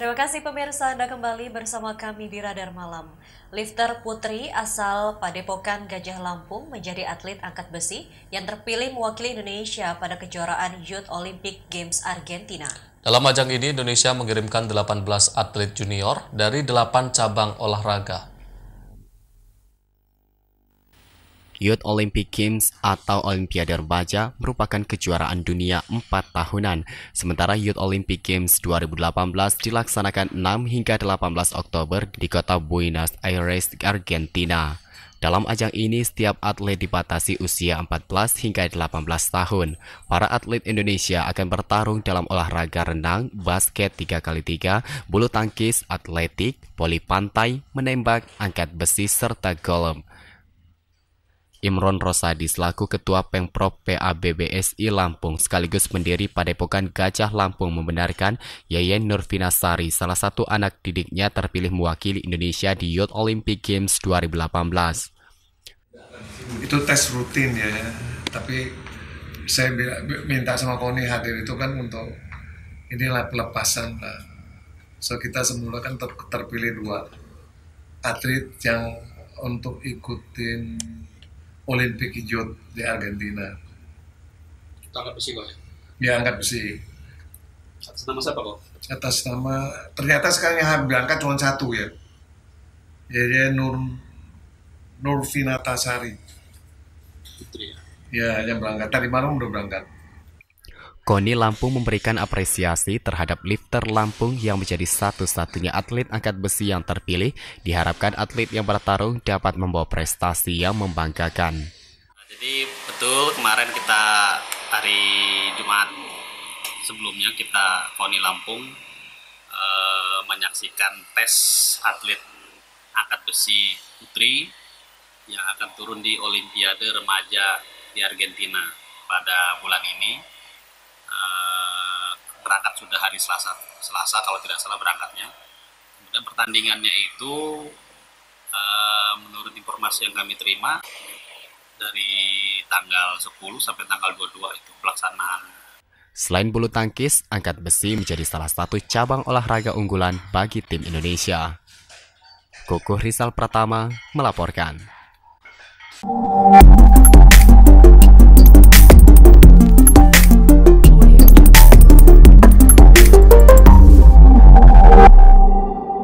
Terima kasih pemirsa Anda kembali bersama kami di Radar Malam. Lifter putri asal Padepokan Gajah Lampung menjadi atlet angkat besi yang terpilih mewakili Indonesia pada kejuaraan Youth Olympic Games Argentina. Dalam ajang ini Indonesia mengirimkan 18 atlet junior dari 8 cabang olahraga Youth Olympic Games atau Olimpiade Remaja merupakan kejuaraan dunia 4 tahunan, sementara Youth Olympic Games 2018 dilaksanakan 6 hingga 18 Oktober di kota Buenos Aires, Argentina. Dalam ajang ini, setiap atlet dibatasi usia 14 hingga 18 tahun. Para atlet Indonesia akan bertarung dalam olahraga renang, basket 3x3, bulu tangkis, atletik, poli pantai, menembak, angkat besi, serta golem. Imron Rosadi selaku Ketua Pengprov PABBSI Lampung sekaligus pendiri Padepokan Gajah Lampung membenarkan Yayan Nurfinasari salah satu anak didiknya terpilih mewakili Indonesia di Youth Olympic Games 2018. Itu tes rutin ya, ya. tapi saya minta sama Koni hadir itu kan untuk inilah pelepasan lah. So kita semula kan ter terpilih dua atlet yang untuk ikutin Olimpik Hijau di Argentina. Angkat besi kok? Ya angkat besi. Atas nama siapa kok? Atas nama ternyata sekarang yang berangkat cuma satu ya. Ya Nur Nurfinata Sari. Putri ya. Ya yang berangkat tadi malam udah berangkat. Koni Lampung memberikan apresiasi terhadap lifter Lampung yang menjadi satu-satunya atlet angkat besi yang terpilih. Diharapkan atlet yang bertarung dapat membawa prestasi yang membanggakan. Jadi betul kemarin kita hari Jumat sebelumnya kita Koni Lampung e, menyaksikan tes atlet angkat besi putri yang akan turun di Olimpiade Remaja di Argentina pada bulan ini berangkat sudah hari Selasa Selasa kalau tidak salah berangkatnya kemudian pertandingannya itu uh, menurut informasi yang kami terima dari tanggal 10 sampai tanggal 22 itu pelaksanaan Selain bulu tangkis, angkat besi menjadi salah satu cabang olahraga unggulan bagi tim Indonesia. Kukuh Rizal Pratama melaporkan.